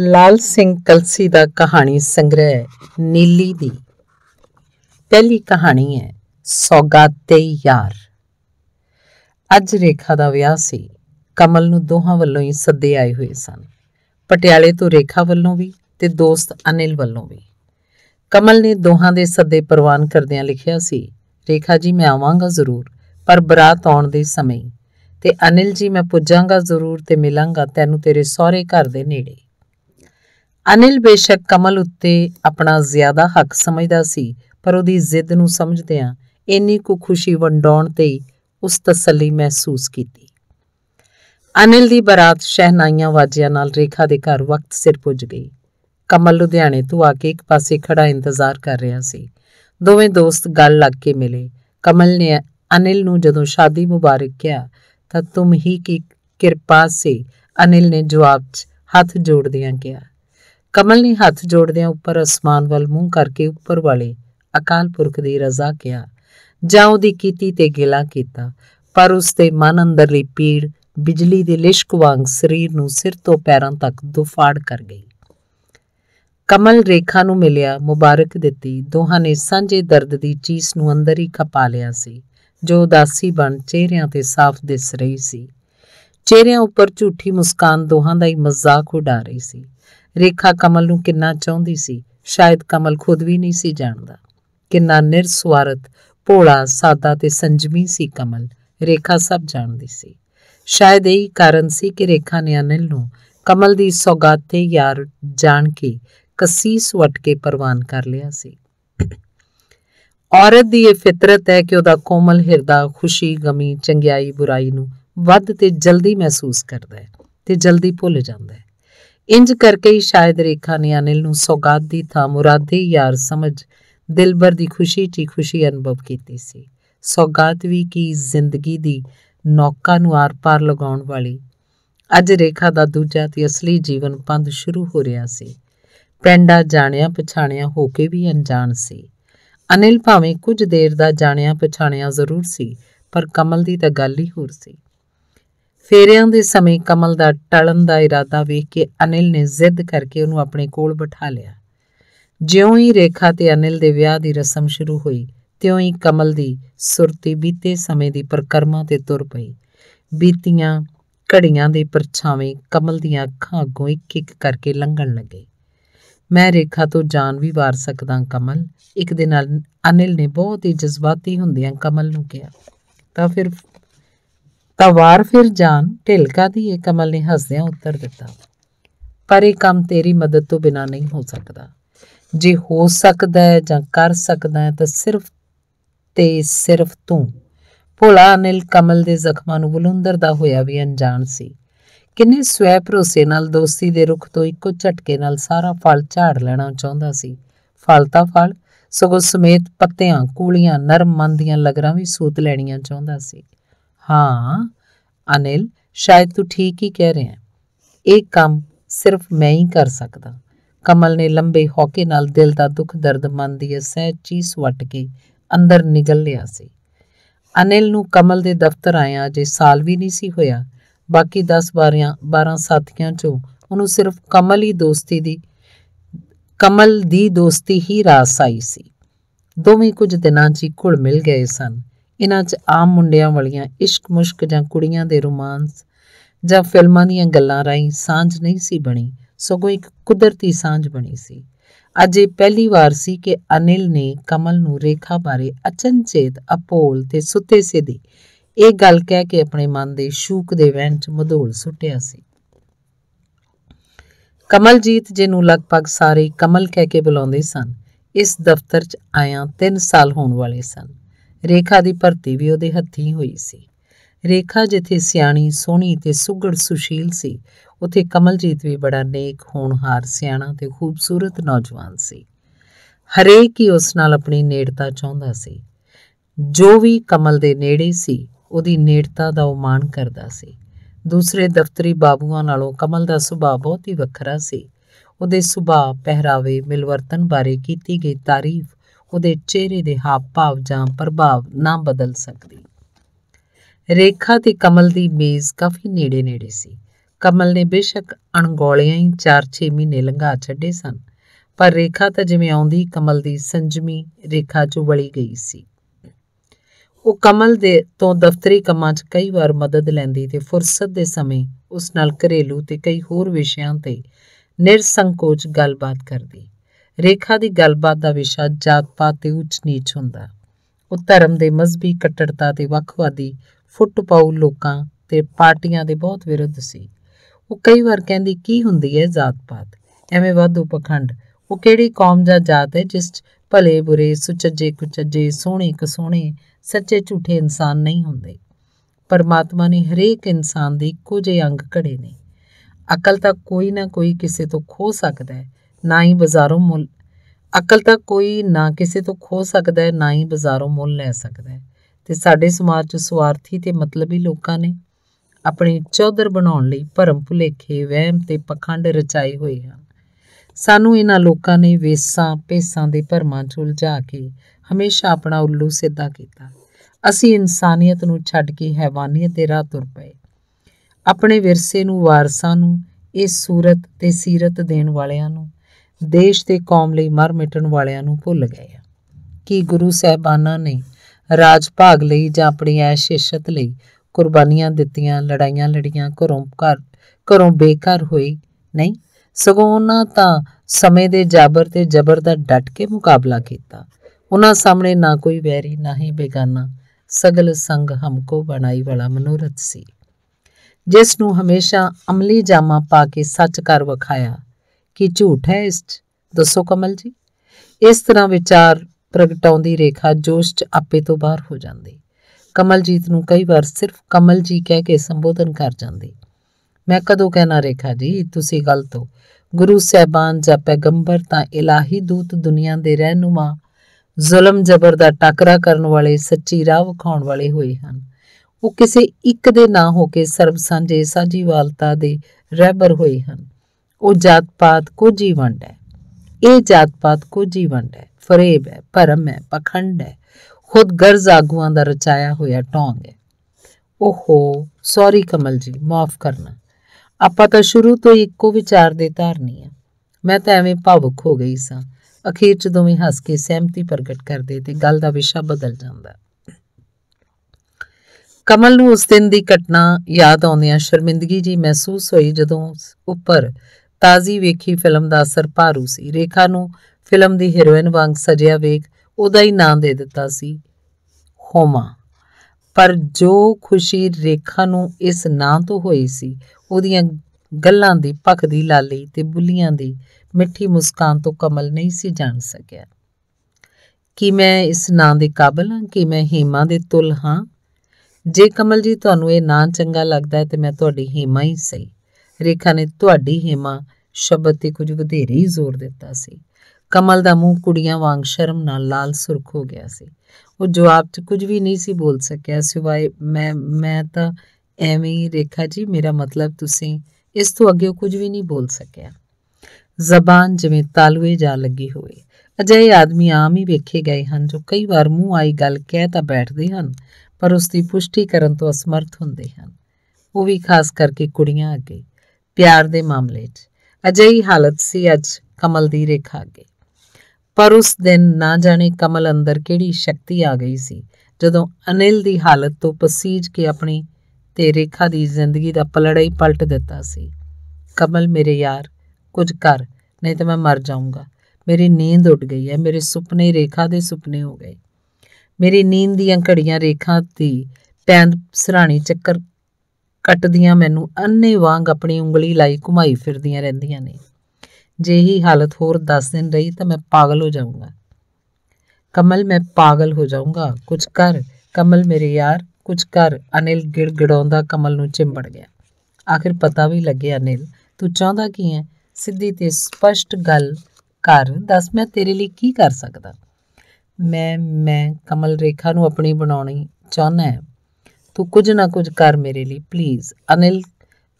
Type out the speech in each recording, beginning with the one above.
ਲਾਲ ਸਿੰਘ ਕਲਸੀ ਦਾ ਕਹਾਣੀ ਸੰਗ੍ਰਹਿ ਨੀਲੀ ਦੀ ਪਹਿਲੀ ਕਹਾਣੀ ਹੈ ਤੇ ਯਾਰ ਅੱਜ ਰੇਖਾ ਦਾ ਵਿਆਹ ਸੀ ਕਮਲ ਨੂੰ ਦੋਹਾਂ ਵੱਲੋਂ ਹੀ ਸੱਦੇ ਆਏ ਹੋਏ ਸਨ ਪਟਿਆਲੇ ਤੋਂ ਰੇਖਾ ਵੱਲੋਂ ਵੀ ਤੇ ਦੋਸਤ ਅਨਿਲ ਵੱਲੋਂ ਵੀ ਕਮਲ ਨੇ ਦੋਹਾਂ ਦੇ ਸੱਦੇ ਪ੍ਰਵਾਨ ਕਰਦਿਆਂ ਲਿਖਿਆ ਸੀ ਰੇਖਾ ਜੀ ਮੈਂ ਆਵਾਂਗਾ ਜ਼ਰੂਰ ਪਰ ਬਰਾਤ ਆਉਣ ਦੇ ਸਮੇਂ ਤੇ ਅਨਿਲ ਜੀ ਮੈਂ ਪੁੱਜਾਂਗਾ ਜ਼ਰੂਰ ਤੇ ਮਿਲਾਂਗਾ ਤੈਨੂੰ ਤੇਰੇ ਸਹੁਰੇ ਘਰ ਦੇ ਨੇੜੇ ਅਨਿਲ ਬੇਸ਼ੱਕ ਕਮਲ ਉੱਤੇ ਆਪਣਾ ਜ਼ਿਆਦਾ ਹੱਕ ਸਮਝਦਾ ਸੀ ਪਰ ਉਹਦੀ ਜ਼ਿੱਦ ਨੂੰ ਸਮਝਦਿਆਂ ਇੰਨੀ ਕੁ ਖੁਸ਼ੀ ਵੰਡਾਉਣ ਤੇ ਉਸ ਤਸੱਲੀ ਮਹਿਸੂਸ ਕੀਤੀ ਅਨਿਲ ਦੀ ਬਰਾਤ ਸ਼ਹਿਨਾਈਆਂ ਵਾਜਿਆਂ ਨਾਲ ਰੇਖਾ ਦੇ ਘਰ ਵਕਤ ਸਿਰ ਪੁੱਜ ਗਈ ਕਮਲ ਲੁਧਿਆਣੇ ਤੋਂ ਆ ਕੇ ਇੱਕ ਪਾਸੇ ਖੜਾ ਇੰਤਜ਼ਾਰ ਕਰ ਰਿਹਾ ਸੀ ਦੋਵੇਂ ਦੋਸਤ ਗੱਲ ਲੱਗ ਕੇ ਮਿਲੇ ਕਮਲ ਨੇ ਅਨਿਲ ਨੂੰ ਜਦੋਂ ਸ਼ਾਦੀ ਮੁਬਾਰਕ ਕਿਹਾ ਤਾਂ ਤੁਮ ਹੀ ਕੀ ਕਿਰਪਾ ਸੇ ਅਨਿਲ ਨੇ ਜਵਾਬ 'ਚ ਹੱਥ ਜੋੜਦਿਆਂ ਕਿਹਾ ਕਮਲ ਨੇ ਹੱਥ ਜੋੜਦਿਆਂ ਉੱਪਰ ਅਸਮਾਨ ਵੱਲ ਮੂੰਹ ਕਰਕੇ ਉੱਪਰ ਵਾਲੇ ਅਕਾਲ ਪੁਰਖ ਦੀ ਰਜ਼ਾ ਕਿਹਾ ਜਾਂ ਉਹਦੀ ਕੀਤੀ ਤੇ ਗਿਲਾ ਕੀਤਾ ਪਰ ਉਸ ਤੇ ਮਨ ਅੰਦਰਲੀ ਪੀੜ ਬਿਜਲੀ ਦੇ ਲਿਸ਼ਕ ਵਾਂਗ ਸਰੀਰ ਨੂੰ ਸਿਰ ਤੋਂ ਪੈਰਾਂ ਤੱਕ ਦੁਫਾੜ ਕਰ ਗਈ ਕਮਲ ਰੇਖਾ ਨੂੰ ਮਿਲਿਆ ਮੁਬਾਰਕ ਦਿੱਤੀ ਦੋਹਾਂ ਨੇ ਸਾਂਝੇ ਦਰਦ ਦੀ ਚੀਸ ਨੂੰ ਅੰਦਰ ਹੀ ਖਪਾ ਲਿਆ ਸੀ ਜੋ ਉਦਾਸੀ ਬਣ ਚਿਹਰਿਆਂ ਤੇ ਸਾਫ਼ ਦਿਸ ਰਹੀ ਸੀ ਚਿਹਰਿਆਂ ਉੱਪਰ ਝੂਠੀ ਮੁਸਕਾਨ ਦੋਹਾਂ ਦਾ ਹੀ ਮਜ਼ਾਕ ਉਡਾ ਰਹੀ ਸੀ ਰੇਖਾ ਕਮਲ ਨੂੰ ਕਿੰਨਾ ਚਾਹੁੰਦੀ ਸੀ ਸ਼ਾਇਦ ਕਮਲ ਖੁਦ ਵੀ ਨਹੀਂ ਸੀ ਜਾਣਦਾ ਕਿੰਨਾ ਨਿਰਸਵਾਰਤ ਭੋਲਾ ਸਾਦਾ ਤੇ ਸੰਜਮੀ ਸੀ ਕਮਲ ਰੇਖਾ ਸਭ ਜਾਣਦੀ ਸੀ ਸ਼ਾਇਦ ਇਹ ਕਾਰਨ ਸੀ ਕਿ ਰੇਖਾ ਨੇ ਅਨਿਲ ਨੂੰ ਕਮਲ ਦੀ ਸੌਗਾਤ ਤੇ ਯਾਰ ਜਾਣ ਕੇ ਕਸੀਸ ਵਟ ਕੇ ਪ੍ਰਵਾਨ ਕਰ ਲਿਆ ਸੀ ਔਰਤ ਦੀ ਇਹ ਫਿਤਰਤ ਹੈ ਕਿ ਉਹਦਾ ਕੋਮਲ ਹਿਰਦਾ ਖੁਸ਼ੀ ਗਮੀ ਚੰਗਿਆਈ ਬੁਰਾਈ ਨੂੰ ਵੱਧ ਤੇ ਜਲਦੀ ਮਹਿਸੂਸ ਕਰਦਾ ਹੈ ਤੇ ਜਲਦੀ ਭੁੱਲ ਜਾਂਦਾ ਹੈ ਇੰਜ ਕਰਕੇ ਹੀ ਸ਼ਾਇਦ ਰੇਖਾ ਨੇ ਅਨਿਲ ਨੂੰ ਸੌਗਾਤ ਦੀ ਥਾਂ ਮੁਰਾਦੇ ਯਾਰ ਸਮਝ ਦਿਲਬਰ ਦੀ ਖੁਸ਼ੀ ਟੀ ਖੁਸ਼ੀ ਅਨੁਭਵ ਕੀਤੀ ਸੀ ਸੌਗਾਤ ਵੀ ਕੀ ਜ਼ਿੰਦਗੀ ਦੀ ਨੌਕਾ ਨੂੰ ਆਰ-ਪਾਰ ਲਗਾਉਣ ਵਾਲੀ ਅੱਜ ਰੇਖਾ ਦਾ ਦੂਜਾ ਤੇ ਅਸਲੀ ਜੀਵਨ ਪੰਧ ਸ਼ੁਰੂ ਹੋ ਰਿਹਾ ਸੀ ਪੈਂਡਾ ਜਾਣਿਆ ਪਛਾਣਿਆ ਹੋ ਕੇ ਵੀ ਅਣਜਾਣ ਸੀ ਅਨਿਲ ਭਾਵੇਂ ਕੁਝ ਦੇਰ ਦਾ ਜਾਣਿਆ ਪਛਾਣਿਆ ਜ਼ਰੂਰ ਸੀ ਪਰ ਕਮਲ ਦੀ ਤਾਂ ਗੱਲ ਹੀ ਹੋਰ ਸੀ ਫੇਰਿਆਂ ਦੇ ਸਮੇਂ ਕਮਲ ਦਾ ਟਲਣ ਦਾ ਇਰਾਦਾ ਵੇਖ ਕੇ ਅਨਿਲ ਨੇ ਜ਼ਿੱਦ ਕਰਕੇ ਉਹਨੂੰ ਆਪਣੇ ਕੋਲ ਬਿਠਾ ਲਿਆ ਜਿਉਂ ਹੀ ਰੇਖਾ ਤੇ ਅਨਿਲ ਦੇ ਵਿਆਹ ਦੀ ਰਸਮ ਸ਼ੁਰੂ ਹੋਈ ਤਿਉਂ ਹੀ ਕਮਲ ਦੀ ਸੁਰਤੀ ਬੀਤੇ ਸਮੇਂ ਦੀ ਪ੍ਰਕਰਮਾਂ ਤੇ ਤੁਰ ਪਈ ਬੀਤੀਆਂ ਘੜੀਆਂ ਦੇ ਪਰਛਾਵੇਂ ਕਮਲ ਦੀਆਂ ਅੱਖਾਂ ਅੱਗੋਂ ਇੱਕ ਇੱਕ ਕਰਕੇ ਲੰਘਣ ਲੱਗੇ ਮੈਂ ਰੇਖਾ ਤੋਂ ਜਾਨ ਵੀ ਵਾਰ ਸਕਦਾ ਕਮਲ ਇੱਕ ਦਿਨ ਅਨਿਲ ਨੇ ਬਹੁਤ ਹੀ ਜਜ਼ਬਾਤੀ ਹੁੰਦਿਆਂ ਕਮਲ ਨੂੰ ਕਿਹਾ ਤਾਂ ਫਿਰ ਤਾਂ ਵਾਰ ਫਿਰ ਜਾਨ ਢਿਲਕਾ ਦੀ ਇਹ ਕਮਲ ਨੇ ਹੱਸਦਿਆਂ ਉੱਤਰ ਦਿੱਤਾ ਪਰ ਇਹ ਕੰਮ ਤੇਰੀ ਮਦਦ ਤੋਂ ਬਿਨਾ ਨਹੀਂ ਹੋ ਸਕਦਾ ਜੇ ਹੋ ਸਕਦਾ ਹੈ ਜਾਂ ਕਰ ਸਕਦਾ ਹੈ ਤਾਂ ਸਿਰਫ ਤੇ ਸਿਰਫ ਤੂੰ ਭੋਲਾ ਅਨਿਲ ਕਮਲ ਦੇ ਜ਼ਖਮਾਂ ਨੂੰ ਬਲੁੰਦਰ ਦਾ ਹੋਇਆ ਵੀ ਅਣਜਾਣ ਸੀ ਕਿੰਨੇ ਸਵੈ ਭਰੋਸੇ ਨਾਲ ਦੋਸਤੀ ਦੇ ਰੁੱਖ ਤੋਂ ਇੱਕੋ ਝਟਕੇ ਨਾਲ ਸਾਰਾ ਫਲ ਝਾੜ ਲੈਣਾ ਚਾਹੁੰਦਾ ਸੀ ਫਲ ਤਾਂ ਫਲ ਸਗੋਂ ਸਮੇਤ ਪੱਤਿਆਂ ਕੂਲੀਆਂ ਨਰਮ ਮੰਦੀਆਂ ਲਗਰਾਂ ਵੀ ਸੂਤ ਲੈਣੀਆਂ ਚਾਹੁੰਦਾ ਸੀ ਹਾਂ ਅਨਿਲ ਸ਼ਾਇਦ ਤੂੰ ਠੀਕ ਹੀ ਕਹਿ ਰਿਹਾ ਹੈ ਇਹ ਕੰਮ ਸਿਰਫ ਮੈਂ ਹੀ ਕਰ ਸਕਦਾ ਕਮਲ ਨੇ ਲੰਬੇ ਹੌਕੇ ਨਾਲ ਦਿਲ ਦਾ ਦੁੱਖ ਦਰਦ ਮੰਨ ਦੀ ਅਸਹਿ ਚੀਸ ਕੇ ਅੰਦਰ ਨਿਗਲ ਲਿਆ ਸੀ ਅਨਿਲ ਨੂੰ ਕਮਲ ਦੇ ਦਫ਼ਤਰ ਆਇਆ ਜੇ ਸਾਲ ਵੀ ਨਹੀਂ ਸੀ ਹੋਇਆ ਬਾਕੀ 10 12 12 ਸਾਥੀਆਂ ਚੋਂ ਉਹਨੂੰ ਸਿਰਫ ਕਮਲ ਹੀ ਦੋਸਤੀ ਦੀ ਕਮਲ ਦੀ ਦੋਸਤੀ ਹੀ ਰਾਸ ਆਈ ਸੀ ਦੋਵੇਂ ਕੁਝ ਦਿਨਾਂ 'ਚ ਹੀ ਘੁਲ ਮਿਲ ਗਏ ਸਨ ਇਹਨਾਂ 'ਚ ਆਮ ਮੁੰਡਿਆਂ ਵਾਲੀਆਂ ਇਸ਼ਕ ਮੁਸ਼ਕ ਜਾਂ ਕੁੜੀਆਂ ਦੇ ਰੋਮਾਂਸ ਜਾਂ ਫਿਲਮਾਂ ਦੀਆਂ ਗੱਲਾਂ ਰਾਈ ਸਾਂਝ ਨਹੀਂ ਸੀ ਬਣੀ ਸਗੋਂ ਇੱਕ ਕੁਦਰਤੀ ਸਾਂਝ ਬਣੀ ਸੀ ਅੱਜ ਇਹ ਪਹਿਲੀ ਵਾਰ ਸੀ ਕਿ ਅਨਿਲ ਨੇ ਕਮਲ ਨੂੰ ਰੇਖਾ ਬਾਰੇ ਅਚਨਚੇਤ ਅਪੋਲ ਤੇ ਸੁੱਤੇ ਸਿੱਧੀ ਇਹ ਗੱਲ ਕਹਿ ਕੇ ਆਪਣੇ ਮਨ ਦੇ ਸ਼ੂਕ ਦੇ ਵਹਿਣ 'ਚ ਮਧੋਲ ਸੁੱਟਿਆ ਸੀ ਕਮਲਜੀਤ ਜਿਹਨੂੰ ਲਗਭਗ ਸਾਰੇ ਕਮਲ ਕਹਿ ਕੇ ਬੁਲਾਉਂਦੇ ਸਨ ਇਸ ਦਫ਼ਤਰ 'ਚ ਆਇਆ 3 ਸਾਲ ਹੋਣ ਵਾਲੇ ਸਨ ਰੇਖਾ ਦੀ ਭਰਤੀ ਵੀ ਉਹਦੇ ਹੱਥੀ ਹੋਈ ਸੀ ਰੇਖਾ ਜਿੱਥੇ ਸਿਆਣੀ ਸੋਹਣੀ ਤੇ ਸੁਗੜ ਸੁਸ਼ੀਲ ਸੀ ਉਥੇ ਕਮਲਜੀਤ ਵੀ ਬੜਾ ਨੇਕ ਹੋਣਹਾਰ ਸਿਆਣਾ ਤੇ ਖੂਬਸੂਰਤ ਨੌਜਵਾਨ ਸੀ ਹਰੇਕ ਹੀ ਉਸ ਨਾਲ ਆਪਣੀ ਨੇੜਤਾ ਚਾਹੁੰਦਾ ਸੀ ਜੋ ਵੀ ਕਮਲ ਦੇ ਨੇੜੇ ਸੀ ਉਹਦੀ ਨੇੜਤਾ ਦਾ ਉਮਾਨ ਕਰਦਾ ਸੀ ਦੂਸਰੇ ਦਫ਼ਤਰੀ ਬਾਬੂਆਂ ਨਾਲੋਂ ਕਮਲ ਦਾ ਸੁਭਾਅ ਬਹੁਤ ਹੀ ਵੱਖਰਾ ਸੀ ਉਹਦੇ ਸੁਭਾਅ ਪਹਿਰਾਵੇ ਮਿਲਵਰਤਨ ਬਾਰੇ ਕੀਤੀ ਗਈ ਤਾਰੀਫ ਉਹਦੇ ਚਿਹਰੇ ਦੇ ਹਾਵ ਭਾਵ ਜਾਂ ਪ੍ਰਭਾਵ ਨਾ ਬਦਲ ਸਕਦੀ ਰੇਖਾ ਤੇ ਕਮਲ ਦੀ ਮੇਜ਼ ਕਾਫੀ ਨੇੜੇ-ਨੇੜੇ ਸੀ ਕਮਲ ਨੇ ਬੇਸ਼ੱਕ ਅਣਗੋਲਿਆਂ ਹੀ 4-6 ਮਹੀਨੇ ਲੰਘਾ ਛੱਡੇ ਸਨ ਪਰ ਰੇਖਾ ਤਾਂ ਜਿਵੇਂ ਆਉਂਦੀ ਕਮਲ ਦੀ ਸੰਜਮੀ ਰੇਖਾ 'ਚ ਵਲੀ ਗਈ ਸੀ ਉਹ ਕਮਲ ਦੇ ਤੋਂ ਦਫ਼ਤਰੀ ਕੰਮਾਂ 'ਚ ਕਈ ਵਾਰ ਮਦਦ ਲੈਂਦੀ ਤੇ ਫੁਰਸਤ ਦੇ ਸਮੇਂ ਉਸ ਨਾਲ ਘਰੇਲੂ ਤੇ ਕਈ ਹੋਰ ਵਿਸ਼ਿਆਂ ਤੇ ਨਿਰਸੰਕੋਚ ਗੱਲਬਾਤ ਕਰਦੀ ਰੇਖਾ ਦੀ ਗੱਲਬਾਤ ਦਾ ਵਿਸ਼ਾ ਜਾਤ-ਪਾਤ ਤੇ ਉੱਚ-ਨੀਚ ਹੁੰਦਾ ਉਹ ਧਰਮ ਦੇ ਮਜ਼ਬੀ ਕੱਟੜਤਾ ਤੇ ਵੱਖਵਾਦੀ ਫੁੱਟਪਾਉ ਲੋਕਾਂ ਤੇ ਪਾਰਟੀਆਂ ਦੇ ਬਹੁਤ ਵਿਰੁੱਧ ਸੀ ਉਹ ਕਈ ਵਾਰ ਕਹਿੰਦੀ ਕੀ ਹੁੰਦੀ ਹੈ ਜਾਤ-ਪਾਤ ਐਵੇਂ ਵਾਧੂ ਪਖੰਡ ਉਹ ਕਿਹੜੀ ਕੌਮ ਜਾਂ ਜਾਤ ਹੈ ਜਿਸ 'ਚ ਭਲੇ ਬੁਰੇ ਸੁਚੱਜੇ ਕੁਚੱਜੇ ਸੋਹਣੇ ਕਸੋਹਣੇ ਸੱਚੇ ਝੂਠੇ ਇਨਸਾਨ ਨਹੀਂ ਹੁੰਦੇ ਪਰਮਾਤਮਾ ਨੇ ਹਰੇਕ ਇਨਸਾਨ ਦੇ ਇੱਕੋ ਜਿਹੇ ਅੰਗ ਘੜੇ ਨੇ ਅਕਲ ਤਾਂ ਕੋਈ ਨਾ ਕੋਈ ਕਿਸੇ ਤੋਂ ਖੋ ਸਕਦਾ ਹੈ ਨਾ ਹੀ ਬਾਜ਼ਾਰੋਂ ਮੁੱਲ ਅਕਲ ਤਾਂ ਕੋਈ ਨਾ ਕਿਸੇ ਤੋਂ ਖੋ ਸਕਦਾ ਹੈ ਨਾ ਹੀ ਬਾਜ਼ਾਰੋਂ ਮੁੱਲ ਲੈ ਸਕਦਾ ਹੈ ਤੇ ਸਾਡੇ ਸਮਾਜ 'ਚ ਸਵਾਰਥੀ ਤੇ ਮਤਲਬੀ ਲੋਕਾਂ ਨੇ ਆਪਣੀ ਚੌਧਰ ਬਣਾਉਣ ਲਈ ਭਰਮ ਭੁਲੇਖੇ ਵਹਿਮ ਤੇ ਪਖੰਡ ਰਚਾਈ ਹੋਈ ਹਨ ਸਾਨੂੰ ਇਹਨਾਂ ਲੋਕਾਂ ਨੇ ਵੇਸਾਂ ਪੇਸਾਂ ਦੇ ਭਰਮਾਂ 'ਚ ਉਲਝਾ ਕੇ ਹਮੇਸ਼ਾ ਆਪਣਾ ਉੱਲੂ ਸਿੱਧਾ ਕੀਤਾ ਅਸੀਂ ਇਨਸਾਨੀਅਤ ਨੂੰ ਛੱਡ ਕੇ ਹੈਵਾਨੀਅਤ ਦੇ ਰਾਹ ਤੁਰ ਪਏ ਆਪਣੇ ਵਿਰਸੇ ਨੂੰ ਵਾਰਸਾਂ ਨੂੰ ਇਹ ਸੂਰਤ ਤੇ ਸੀਰਤ ਦੇਣ ਵਾਲਿਆਂ ਨੂੰ ਦੇਸ਼ ਤੇ ਕੌਮ ਲਈ ਮਰ ਮਿਟਣ ਵਾਲਿਆਂ ਨੂੰ ਭੁੱਲ ਗਏ ਆ ਕੀ ਗੁਰੂ ਸਾਹਿਬਾਨਾ ਨੇ ਰਾਜ ਭਾਗ ਲਈ ਜਾਂ ਆਪਣੀ ਐਸ਼ ਇਸ਼ਤ ਲਈ ਕੁਰਬਾਨੀਆਂ ਦਿੱਤੀਆਂ ਲੜਾਈਆਂ ਲੜੀਆਂ ਘਰੋਂ ਘਰ ਘਰੋਂ ਬੇਕਾਰ ਹੋਈ ਨਹੀਂ ਸਗੋਂ ਉਹਨਾਂ ਤਾਂ ਸਮੇਂ ਦੇ ਜਾਬਰ ਤੇ ਜ਼ਬਰ ਦਾ ਡਟ ਕੇ ਮੁਕਾਬਲਾ ਕੀਤਾ ਉਹਨਾਂ ਸਾਹਮਣੇ ਨਾ ਕੋਈ ਵੈਰੀ ਨਾ ਹੀ ਬੇਗਾਨਾ ਸਗਲ ਸੰਗ ਹਮਕੋ ਬਣਾਈ ਵਾਲਾ ਮਨੋਰਥ ਸੀ ਜਿਸ ਨੂੰ ਹਮੇਸ਼ਾ ਅਮਲੀ ਜਾਮਾ ਪਾ ਕੇ ਸੱਚ ਕਰ ਵਿਖਾਇਆ ਕੀ ਝੂਠ ਹੈ ਇਸ ਦੱਸੋ ਕਮਲ ਜੀ ਇਸ ਤਰ੍ਹਾਂ ਵਿਚਾਰ ਪ੍ਰਗਟਾਉਂਦੀ ਰੇਖਾ ਜੋਸ਼ 'ਚ ਆਪੇ ਤੋਂ ਬਾਹਰ ਹੋ ਜਾਂਦੀ ਕਮਲਜੀਤ ਨੂੰ ਕਈ ਵਾਰ ਸਿਰਫ ਕਮਲ ਜੀ ਕਹਿ ਕੇ ਸੰਬੋਧਨ ਕਰ ਜਾਂਦੀ ਮੈਂ ਕਦੋਂ ਕਹਿਣਾ ਰੇਖਾ ਜੀ ਤੁਸੀਂ ਗਲਤ ਹੋ ਗੁਰੂ ਸਹਿਬਾਨ ਜਾਂ ਪੈਗੰਬਰ ਤਾਂ ਇਲਾਹੀ ਦੂਤ ਦੁਨੀਆ ਦੇ ਰਹਿਨੁਮਾ ਜ਼ੁਲਮ ਜ਼ਬਰ ਦਾ ਟਕਰਾ ਕਰਨ ਵਾਲੇ ਸੱਚੀ ਰਾਹ ਵਿਖਾਉਣ ਵਾਲੇ ਹੋਏ ਹਨ ਉਹ ਕਿਸੇ ਇੱਕ ਦੇ ਨਾਂ ਹੋ ਕੇ ਸਰਬ ਸਾਂਝੇ ਸਾਜੀਵਾਲਤਾ ਦੇ ਰਹਿਬਰ ਹੋਏ ਹਨ ਉਹ ਜਾਤ-ਪਾਤ ਕੋ ਜੀਵਨ ਹੈ ਇਹ ਜਾਤ-ਪਾਤ ਕੋ ਜੀਵਨ ਹੈ ਫਰੇਬ ਹੈ ਭਰਮ ਹੈ ਪਖੰਡ ਹੈ ਖੁਦ ਗਰਜ਼ ਆਗੂਆਂ ਦਾ ਰਚਾਇਆ ਹੋਇਆ ਟੋਂਗ ਹੈ ਓਹੋ ਸੌਰੀ ਕਮਲ ਜੀ ਮਾਫ ਕਰਨਾ ਆਪਾਂ ਤਾਂ ਸ਼ੁਰੂ ਤੋਂ ਇੱਕੋ ਵਿਚਾਰ ਦੇ ਧਾਰਨੀ ਆ ਮੈਂ ਤਾਂ ਐਵੇਂ ਭਾਵੁਕ ਹੋ ਗਈ ਸਾਂ ਅਖੀਰ ਚ ਦੋਵੇਂ ਹੱਸ ਕੇ ਸਹਿਮਤੀ ਪ੍ਰਗਟ ਕਰਦੇ ਤੇ ਗੱਲ ਦਾ ਵਿਸ਼ਾ ਬਦਲ ਜਾਂਦਾ ਕਮਲ ਨੂੰ ਉਸ ਦਿਨ ਦੀ ਘਟਨਾ ਯਾਦ ਆਉਂਦਿਆਂ ਸ਼ਰਮਿੰਦਗੀ ਜੀ ਮਹਿਸੂਸ ਹੋਈ ਜਦੋਂ ਉੱਪਰ ਤਾਜ਼ੀ ਵੇਖੀ ਫਿਲਮ ਦਾ ਅਸਰ ਭਾਰੂ ਸੀ ਰੇਖਾ ਨੂੰ ਫਿਲਮ ਦੀ ਹੀਰੋਇਨ ਵਾਂਗ ਸਜਿਆ ਵੇਖ ਉਹਦਾ ਹੀ ਨਾਂ ਦੇ ਦਿੱਤਾ ਸੀ ਹੋਮਾ ਪਰ ਜੋ ਖੁਸ਼ੀ ਰੇਖਾ ਨੂੰ ਇਸ ਨਾਂ ਤੋਂ ਹੋਈ ਸੀ ਉਹਦੀਆਂ ਗੱਲਾਂ ਦੀ ਭਖਦੀ ਲਾਲੀ ਤੇ ਬੁੱਲੀਆਂ ਦੀ ਮਿੱਠੀ ਮੁਸਕਾਨ ਤੋਂ ਕਮਲ ਨਹੀਂ ਸੀ ਜਾਣ ਸਕਿਆ ਕਿ ਮੈਂ ਇਸ ਨਾਂ ਦੇ ਕਾਬਲ ਹਾਂ ਕਿ ਮੈਂ ਹੀਮਾ ਦੇ ਤੁਲ ਹਾਂ ਜੇ ਕਮਲ ਜੀ ਤੁਹਾਨੂੰ ਇਹ ਨਾਂ ਚੰਗਾ ਲੱਗਦਾ ਹੈ ਤੇ ਮੈਂ ਤੁਹਾਡੀ ਹੀਮਾ ਹੀ ਸਹੀ ਰੇਖਾ ਨੇ ਤੁਹਾਡੀ ਹਿਮਾ ਸ਼ਬਦ ਤੇ ਕੁਝ ਵਧੇਰੇ ਹੀ ਜ਼ੋਰ ਦਿੱਤਾ ਸੀ ਕਮਲ ਦਾ ਮੂੰਹ ਕੁੜੀਆਂ ਵਾਂਗ ਸ਼ਰਮ ਨਾਲ ਲਾਲ ਸੁਰਖ ਹੋ ਗਿਆ ਸੀ ਉਹ ਜਵਾਬ 'ਚ ਕੁਝ ਵੀ ਨਹੀਂ ਸੀ ਬੋਲ ਸਕਿਆ ਸਿਵਾਏ ਮੈਂ ਮੈਂ ਤਾਂ ਐਵੇਂ ਹੀ ਰੇਖਾ ਜੀ ਮੇਰਾ ਮਤਲਬ ਤੁਸੀਂ ਇਸ ਤੋਂ ਅੱਗੇ ਕੁਝ ਵੀ ਨਹੀਂ ਬੋਲ ਸਕਿਆ ਜ਼ਬਾਨ ਜਿਵੇਂ ਤਾਲੂਏ ਜਾ ਲੱਗੀ ਹੋਵੇ ਅਜਿਹੇ ਆਦਮੀ ਆਮ ਹੀ ਵੇਖੇ ਗਏ ਹਨ ਜੋ ਕਈ ਵਾਰ ਮੂੰਹ ਆਈ ਗੱਲ ਕਹਿ ਤਾਂ ਬੈਠਦੇ ਹਨ ਪਰ ਉਸ ਦੀ ਪੁਸ਼ਟੀ ਕਰਨ ਤੋਂ ਅਸਮਰਥ ਹੁੰਦੇ ਹਨ ਉਹ ਵੀ ਖਾਸ ਕਰਕੇ ਕੁੜੀਆਂ ਅੱਗੇ ਪਿਆਰ ਦੇ ਮਾਮਲੇ 'ਚ ਅਜਿਹੀ ਹਾਲਤ ਸੀ ਅੱਜ ਕਮਲ ਦੀ ਰੇਖਾ ਅੱਗੇ ਪਰ ਉਸ ਦਿਨ ਨਾ ਜਾਣੇ ਕਮਲ ਅੰਦਰ ਕਿਹੜੀ ਸ਼ਕਤੀ ਆ ਗਈ ਸੀ ਜਦੋਂ ਅਨਿਲ ਦੀ ਹਾਲਤ ਤੋਂ ਪਸੀਜ ਕੇ ਆਪਣੀ ਤੇ ਰੇਖਾ ਦੀ ਜ਼ਿੰਦਗੀ ਦਾ ਪਲੜਾ ਹੀ ਪਲਟ ਦਿੱਤਾ ਸੀ ਕਮਲ ਮੇਰੇ ਯਾਰ ਕੁਝ ਕਰ ਨਹੀਂ ਤਾਂ ਮੈਂ ਮਰ ਜਾਊਂਗਾ ਮੇਰੀ ਨੀਂਦ ਉੱਡ ਗਈ ਹੈ ਮੇਰੇ ਸੁਪਨੇ ਰੇਖਾ ਦੇ ਸੁਪਨੇ ਹੋ ਗਏ ਮੇਰੀ ਨੀਂਦ ਦੀਆਂ ਘੜੀਆਂ ਰੇਖਾ ਦੀ ਪੈਂਦ ਸਰਾਣੀ ਚੱਕਰ ਕੱਟਦੀਆਂ ਮੈਨੂੰ ਅੰਨੇ ਵਾਂਗ ਆਪਣੀ ਉਂਗਲੀ ਲਾਈ ਘੁਮਾਈ ਫਿਰਦੀਆਂ ਰਹਿੰਦੀਆਂ ਨੇ ਜੇ ਹੀ ਹਾਲਤ ਹੋਰ 10 ਦਿਨ ਰਹੀ ਤਾਂ ਮੈਂ ਪਾਗਲ ਹੋ ਜਾਊਂਗਾ ਕਮਲ ਮੈਂ ਪਾਗਲ ਹੋ ਜਾਊਂਗਾ ਕੁਝ ਕਰ ਕਮਲ ਮੇਰੇ ਯਾਰ ਕੁਝ ਕਰ ਅਨਿਲ ਗਿੜਗਿੜਾਉਂਦਾ ਕਮਲ ਨੂੰ ਚਿੰਬੜ ਗਿਆ ਆਖਿਰ ਪਤਾ ਵੀ ਲੱਗਿਆ ਅਨਿਲ ਤੂੰ ਚਾਹੁੰਦਾ ਕੀ ਹੈ ਸਿੱਧੀ ਤੇ ਸਪਸ਼ਟ ਗੱਲ ਕਰ ਦੱਸ ਮੈਂ ਤੇਰੇ ਲਈ ਕੀ ਕਰ ਸਕਦਾ ਮੈਂ ਮੈਂ ਕਮਲ ਰੇਖਾ ਨੂੰ ਆਪਣੀ ਬਣਾਉਣੀ ਚਾਹਨਾ ਹੈ ਤੂੰ ਕੁਝ ਨਾ ਕੁਝ ਕਰ ਮੇਰੇ ਲਈ ਪਲੀਜ਼ ਅਨਿਲ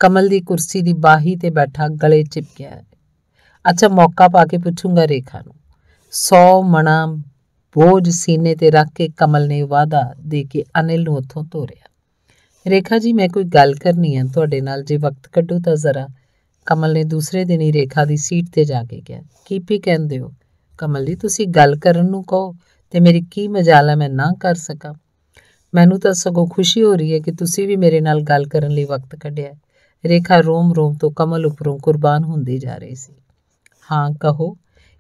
ਕਮਲ ਦੀ ਕੁਰਸੀ ਦੀ ਬਾਹੀ ਤੇ ਬੈਠਾ ਗਲੇ ਚਿਪਕਿਆ ਅੱਛਾ ਮੌਕਾ ਪਾ ਕੇ ਪੁੱਛੂੰਗਾ ਰੇਖਾ ਨੂੰ 100 ਮਣਾ ਬੋਝ ਸੀਨੇ ਤੇ ਰੱਖ ਕੇ ਕਮਲ ਨੇ ਵਾਦਾ ਦੇ ਕੇ ਅਨਿਲ ਨੂੰ ਉੱਥੋਂ ਤੋਰਿਆ ਰੇਖਾ ਜੀ ਮੈਂ ਕੋਈ ਗੱਲ ਕਰਨੀ ਹੈ ਤੁਹਾਡੇ ਨਾਲ ਜੇ ਵਕਤ ਕੱਢੋ ਤਾਂ ਜ਼ਰਾ ਕਮਲ ਨੇ ਦੂਸਰੇ ਦਿਨ ਹੀ ਰੇਖਾ ਦੀ ਸੀਟ ਤੇ ਜਾ ਕੇ ਕਿਹਾ ਕੀ ਪੀ ਕਹਿੰਦੇ ਹੋ ਕਮਲ ਜੀ ਤੁਸੀਂ ਗੱਲ ਕਰਨ ਨੂੰ ਕਹੋ ਤੇ ਮੇਰੀ ਕੀ ਮਜਾਲਾ ਮੈਂ ਨਾ ਕਰ ਸਕਾਂ ਮੈਨੂੰ ਤਾਂ ਸਗੋਂ ਖੁਸ਼ੀ ਹੋ ਰਹੀ ਹੈ ਕਿ ਤੁਸੀਂ ਵੀ ਮੇਰੇ ਨਾਲ ਗੱਲ ਕਰਨ ਲਈ ਵਕਤ ਕੱਢਿਆ ਰੇਖਾ ਰੋਮ-ਰੋਮ ਤੋਂ ਕਮਲ ਉਪਰੋਂ ਕੁਰਬਾਨ ਹੁੰਦੀ ਜਾ ਰਹੀ ਸੀ ਹਾਂ ਕਹੋ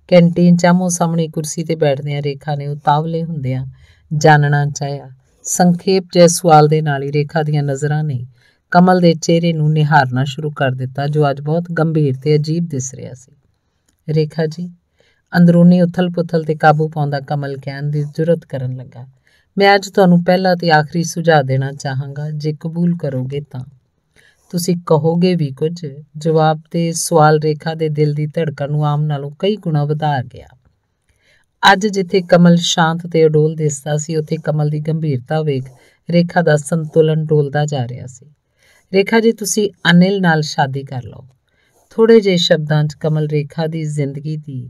ਕੈਂਟੀਨ ਚਾਮੋ ਸਾਹਮਣੇ ਕੁਰਸੀ ਤੇ ਬੈਠਦੇ ਆ ਰੇਖਾ ਨੇ ਉਤਾਵਲੇ ਆ ਜਾਣਨਾ ਚਾਹਿਆ ਸੰਖੇਪ ਜਿਹੇ ਸਵਾਲ ਦੇ ਨਾਲ ਹੀ ਰੇਖਾ ਦੀਆਂ ਨਜ਼ਰਾਂ ਨੇ ਕਮਲ ਦੇ ਚਿਹਰੇ ਨੂੰ ਨਿਹਾਰਨਾ ਸ਼ੁਰੂ ਕਰ ਦਿੱਤਾ ਜੋ ਅੱਜ ਬਹੁਤ ਗੰਭੀਰ ਤੇ ਅਜੀਬ ਦਿਸ ਰਿਹਾ ਸੀ ਰੇਖਾ ਜੀ ਅੰਦਰੂਨੀ ਉਥਲ-ਪੁਥਲ ਤੇ ਕਾਬੂ ਪਾਉਂਦਾ ਕਮਲ ਕਹਿਣ ਦੀ ਜ਼ਰੂਰਤ ਕਰਨ ਲੱਗਾ ਮੈਂ ਅੱਜ ਤੁਹਾਨੂੰ ਪਹਿਲਾ ਤੇ ਆਖਰੀ ਸੁਝਾਅ ਦੇਣਾ ਚਾਹਾਂਗਾ ਜੇ ਕਬੂਲ ਕਰੋਗੇ ਤਾਂ ਤੁਸੀਂ ਕਹੋਗੇ ਵੀ ਕੁਝ ਜਵਾਬ ਤੇ ਸਵਾਲ ਰੇਖਾ ਦੇ ਦਿਲ ਦੀ ਧੜਕਣ ਨੂੰ ਆਮ ਨਾਲੋਂ ਕਈ ਗੁਣਾ ਵਧਾ ਗਿਆ ਅੱਜ ਜਿੱਥੇ ਕਮਲ ਸ਼ਾਂਤ ਤੇ ਅਡੋਲ ਦਿਸਦਾ ਸੀ ਉੱਥੇ ਕਮਲ ਦੀ ਗੰਭੀਰਤਾ ਵੇਖ ਰੇਖਾ ਦਾ ਸੰਤੁਲਨ ਡੋਲਦਾ ਜਾ ਰਿਹਾ ਸੀ ਰੇਖਾ ਜੀ ਤੁਸੀਂ ਅਨਿਲ ਨਾਲ ਸ਼ਾਦੀ ਕਰ ਲਓ ਥੋੜੇ ਜੇ ਸ਼ਬਦਾਂ 'ਚ ਕਮਲ ਰੇਖਾ ਦੀ ਜ਼ਿੰਦਗੀ ਦੀ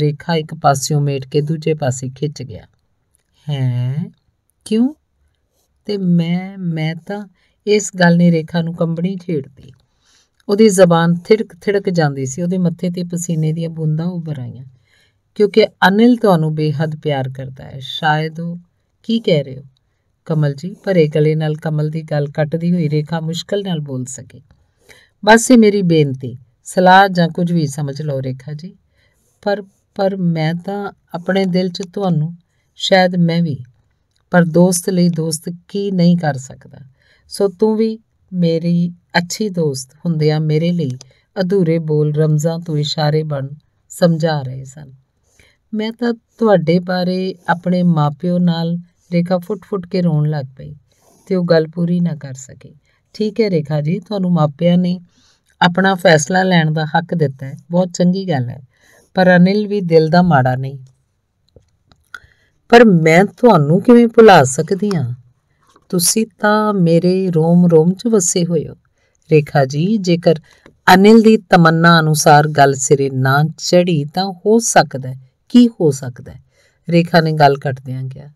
ਰੇਖਾ ਇੱਕ ਪਾਸਿਓਂ ਮੇਟ ਕੇ ਦੂਜੇ ਪਾਸੇ ਖਿੱਚ ਗਿਆ ਹੈ ਕਿਉਂ ਤੇ ਮੈਂ ਮੈਂ ਤਾਂ ਇਸ ਗੱਲ ਨੇ ਰੇਖਾ ਨੂੰ ਕੰਬਣੀ ਛੇੜਦੀ ਉਹਦੀ ਜ਼ਬਾਨ ਥਿੜਕ ਥਿੜਕ ਜਾਂਦੀ ਸੀ ਉਹਦੇ ਮੱਥੇ ਤੇ ਪਸੀਨੇ ਦੀਆਂ ਬੂੰਦਾਂ ਉੱਭਰ ਆਈਆਂ ਕਿਉਂਕਿ ਅਨਿਲ ਤੁਹਾਨੂੰ ਬੇਹੱਦ ਪਿਆਰ ਕਰਦਾ ਹੈ ਸ਼ਾਇਦ ਉਹ ਕੀ ਕਹਿ ਰਹੇ ਹੋ ਕਮਲ ਜੀ ਭਰੇ ਗਲੇ ਨਾਲ ਕਮਲ ਦੀ ਗੱਲ ਕੱਟਦੀ ਹੋਈ ਰੇਖਾ ਮੁਸ਼ਕਲ ਨਾਲ ਬੋਲ ਸਕੀ ਬਸ ਇਹ ਮੇਰੀ ਬੇਨਤੀ ਸਲਾਹ ਜਾਂ ਕੁਝ ਵੀ ਸਮਝ ਲਓ ਰੇਖਾ ਜੀ ਪਰ ਪਰ ਮੈਂ ਤਾਂ ਆਪਣੇ ਦਿਲ 'ਚ ਤੁਹਾਨੂੰ ਸ਼ਾਇਦ ਮੈਂ ਵੀ ਪਰ ਦੋਸਤ ਲਈ ਦੋਸਤ ਕੀ ਨਹੀਂ ਕਰ ਸਕਦਾ ਸੋ ਤੂੰ ਵੀ ਮੇਰੀ ਅੱਛੀ ਦੋਸਤ ਹੁੰਦਿਆਂ ਮੇਰੇ ਲਈ ਅਧੂਰੇ ਬੋਲ ਰਮਜ਼ਾਂ ਤੋਂ ਇਸ਼ਾਰੇ ਬਣ ਸਮਝਾ ਰਹੇ ਸਨ ਮੈਂ ਤਾਂ ਤੁਹਾਡੇ ਬਾਰੇ ਆਪਣੇ ਮਾਪਿਓ ਨਾਲ ਰੇਖਾ ਫੁੱਟ-ਫੁੱਟ ਕੇ ਰੋਣ ਲੱਗ ਪਈ ਤੇ ਉਹ ਗੱਲ ਪੂਰੀ ਨਾ ਕਰ ਸਕੀ ਠੀਕ ਹੈ ਰੇਖਾ ਜੀ ਤੁਹਾਨੂੰ ਮਾਪਿਆਂ ਨੇ ਆਪਣਾ ਫੈਸਲਾ ਲੈਣ ਦਾ ਹੱਕ ਦਿੱਤਾ ਹੈ ਬਹੁਤ ਚੰਗੀ ਗੱਲ ਹੈ ਪਰ ਅਨਿਲ ਵੀ ਦਿਲ ਦਾ ਮਾੜਾ ਨਹੀਂ ਪਰ ਮੈਂ ਤੁਹਾਨੂੰ ਕਿਵੇਂ ਭੁਲਾ ਸਕਦੀ ਹਾਂ ਤੁਸੀਂ ਤਾਂ ਮੇਰੇ ਰੋਮ-ਰੋਮ 'ਚ ਵਸੇ ਹੋਏ ਹੋ ਰੇਖਾ ਜੀ ਜੇਕਰ ਅਨਿਲ ਦੀ ਤਮੰਨਾ ਅਨੁਸਾਰ ਗੱਲ ਸਿਰੇ ਨਾ ਚੜੀ ਤਾਂ ਹੋ ਸਕਦਾ ਕੀ ਹੋ ਸਕਦਾ ਰੇਖਾ ਨੇ ਗੱਲ ਕੱਟਦਿਆਂ ਕਿਹਾ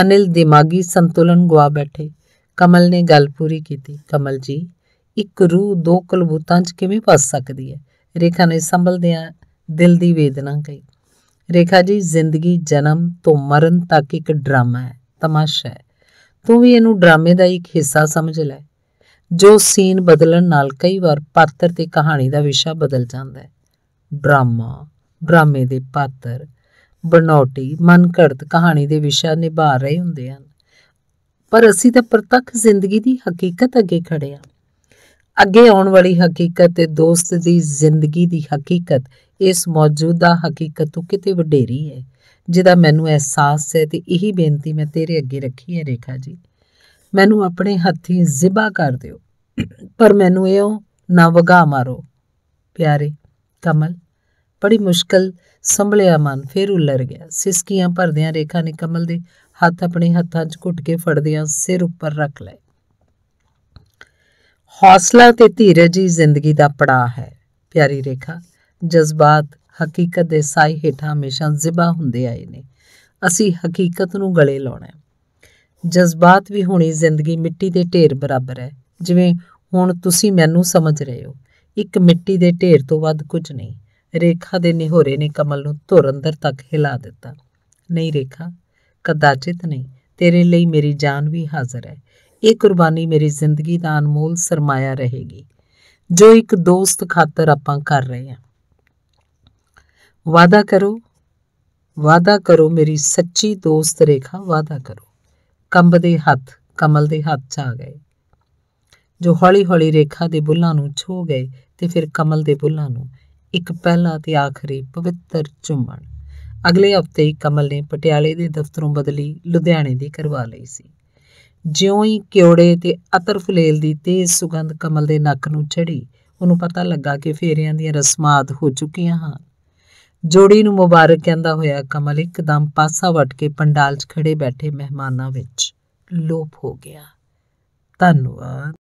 ਅਨਿਲ ਦਿਮਾਗੀ ਸੰਤੁਲਨ ਗਵਾ ਬੈਠੇ ਕਮਲ ਨੇ ਗੱਲ ਪੂਰੀ ਕੀਤੀ ਕਮਲ ਜੀ ਇੱਕ ਰੂਹ ਦੋ ਕਲਬੂਤਾਂ 'ਚ ਕਿਵੇਂ ਫਸ ਸਕਦੀ ਹੈ ਰੇਖਾ ਨੇ ਸੰਭਲਦਿਆਂ ਦਿਲ ਦੀ ਵੇਦਨਾ ਕਹੀ ਰੇਖਾ ਜੀ ਜ਼ਿੰਦਗੀ ਜਨਮ ਤੋਂ ਮਰਨ ਤੱਕ ਇੱਕ ਡਰਾਮਾ ਹੈ ਤਮਾਸ਼ਾ ਹੈ ਤੂੰ ਵੀ ਇਹਨੂੰ ਡਰਾਮੇ ਦਾ ਇੱਕ ਹਿੱਸਾ ਸਮਝ ਲੈ ਜੋ ਸੀਨ ਬਦਲਣ ਨਾਲ ਕਈ ਵਾਰ ਪਾਤਰ ਤੇ ਕਹਾਣੀ ਦਾ ਵਿਸ਼ਾ ਬਦਲ ਜਾਂਦਾ ਹੈ ਡਰਾਮਾ ਡਰਾਮੇ ਦੇ ਪਾਤਰ ਬਣੌਟੀ ਮਨਕਰਤ ਕਹਾਣੀ ਦੇ ਵਿਸ਼ਾ ਨਿਭਾ ਰਹੇ ਹੁੰਦੇ ਹਨ ਪਰ ਅਸੀਂ ਤਾਂ ਪ੍ਰਤੱਖ ਜ਼ਿੰਦਗੀ ਦੀ ਹਕੀਕਤ ਅੱਗੇ ਖੜੇ ਹਾਂ ਅੱਗੇ ਆਉਣ ਵਾਲੀ ਹਕੀਕਤ ਤੇ ਦੋਸਤ ਦੀ ਜ਼ਿੰਦਗੀ ਦੀ ਹਕੀਕਤ ਇਸ ਮੌਜੂਦਾ ਹਕੀਕਤ ਤੋਂ ਕਿਤੇ ਵਡੇਰੀ ਹੈ ਜਿਹਦਾ ਮੈਨੂੰ ਅਹਿਸਾਸ ਹੈ ਤੇ ਇਹੀ ਬੇਨਤੀ ਮੈਂ ਤੇਰੇ ਅੱਗੇ ਰੱਖੀ ਹੈ ਰੇਖਾ ਜੀ ਮੈਨੂੰ ਆਪਣੇ ਹੱਥੀਂ ਜ਼ਿਬਾ ਕਰ ਦਿਓ ਪਰ ਮੈਨੂੰ ਇਹੋ ਨਾ ਵਗਾ ਮਾਰੋ ਪਿਆਰੇ ਕਮਲ ਬੜੀ ਮੁਸ਼ਕਲ ਸੰਭਲਿਆ ਮਨ ਫੇਰ ਉਲਰ ਗਿਆ ਸਿਸਕੀਆਂ ਭਰਦਿਆਂ ਰੇਖਾ ਨੇ ਕਮਲ ਦੇ ਹੱਥ ਆਪਣੇ ਹੱਥਾਂ 'ਚ ਘੁੱਟ ਕੇ ਫੜਦਿਆਂ ਸਿਰ ਉੱਪਰ ਰੱਖ ਲਏ ਹੌਸਲਾ ਤੇ ਧੀਰਜ ਹੀ ਜ਼ਿੰਦਗੀ ਦਾ ਪੜਾਅ ਹੈ ਪਿਆਰੀ ਰੇਖਾ ਜਜ਼ਬਾਤ ਹਕੀਕਤ ਦੇ ਸਾਈ ਹੇਠਾਂ ਹਮੇਸ਼ਾ ਜ਼ਿਬਾ ਹੁੰਦੇ ਆਏ ਨੇ ਅਸੀਂ ਹਕੀਕਤ ਨੂੰ ਗਲੇ ਲਾਉਣਾ ਜਜ਼ਬਾਤ ਵੀ ਹੋਣੀ ਜ਼ਿੰਦਗੀ ਮਿੱਟੀ ਦੇ ਢੇਰ ਬਰਾਬਰ ਹੈ ਜਿਵੇਂ ਹੁਣ ਤੁਸੀਂ ਮੈਨੂੰ ਸਮਝ ਰਹੇ ਹੋ ਇੱਕ ਮਿੱਟੀ ਦੇ ਢੇਰ ਤੋਂ ਵੱਧ ਕੁਝ ਨਹੀਂ ਰੇਖਾ ਦੇ ਨਿਹੋਰੇ ਨੇ ਕਮਲ ਨੂੰ ਧੁਰ ਅੰਦਰ ਤੱਕ ਹਿਲਾ ਦਿੱਤਾ ਨਹੀਂ ਰੇਖਾ ਕਦਾਚਿਤ ਨਹੀਂ ਤੇਰੇ ਲਈ ਮੇਰੀ ਜਾਨ ਵੀ ਹਾਜ਼ਰ ਹੈ ਇਹ ਕੁਰਬਾਨੀ ਮੇਰੀ ਜ਼ਿੰਦਗੀ ਦਾ ਅਨਮੋਲ ਸਰਮਾਇਆ ਰਹੇਗੀ ਜੋ ਇੱਕ ਦੋਸਤ ਖਾਤਰ ਆਪਾਂ ਕਰ ਰਹੇ ਹਾਂ ਵਾਦਾ ਕਰੋ ਵਾਦਾ ਕਰੋ ਮੇਰੀ ਸੱਚੀ ਦੋਸਤ ਰੇਖਾ ਵਾਦਾ ਕਰੋ ਕੰਬਦੇ ਹੱਥ ਕਮਲ ਦੇ ਹੱਥ 'ਚ ਆ ਗਏ ਜੋ ਹੌਲੀ-ਹੌਲੀ ਰੇਖਾ ਦੇ ਬੁੱਲਾਂ ਨੂੰ ਛੋ ਗਏ ਤੇ ਫਿਰ ਕਮਲ ਦੇ ਬੁੱਲਾਂ ਨੂੰ ਇੱਕ ਪਹਿਲਾ ਤੇ ਆਖਰੀ ਪਵਿੱਤਰ ਚੁੰਮਣ ਅਗਲੇ ਹਫਤੇ ਕਮਲ ਨੇ ਪਟਿਆਲੇ ਦੇ ਦਫ਼ਤਰੋਂ ਬਦਲੀ ਲੁਧਿਆਣੇ ਦੀ ਕਰਵਾ ਲਈ ਸੀ ਜਿਉਂ ਹੀ ਕਿਉੜੇ ਤੇ ਅਤਰ ਫੁਲੇਲ ਦੀ ਤੇਜ਼ ਸੁਗੰਧ ਕਮਲ ਦੇ ਨੱਕ ਨੂੰ ਛੜੀ ਉਹਨੂੰ ਪਤਾ ਲੱਗਾ ਕਿ ਫੇਰਿਆਂ ਦੀਆਂ ਰਸਮਾਤ ਹੋ ਚੁੱਕੀਆਂ ਹਨ ਜੋੜੀ ਨੂੰ ਮੁਬਾਰਕ ਕਹਿੰਦਾ ਹੋਇਆ ਕਮਲ ਇੱਕਦਮ ਪਾਸਾ ਵਟ ਕੇ ਪੰਡਾਲ 'ਚ ਖੜੇ ਬੈਠੇ ਮਹਿਮਾਨਾਂ ਵਿੱਚ ਲੋਪ ਹੋ ਗਿਆ ਧੰਨਵਾਦ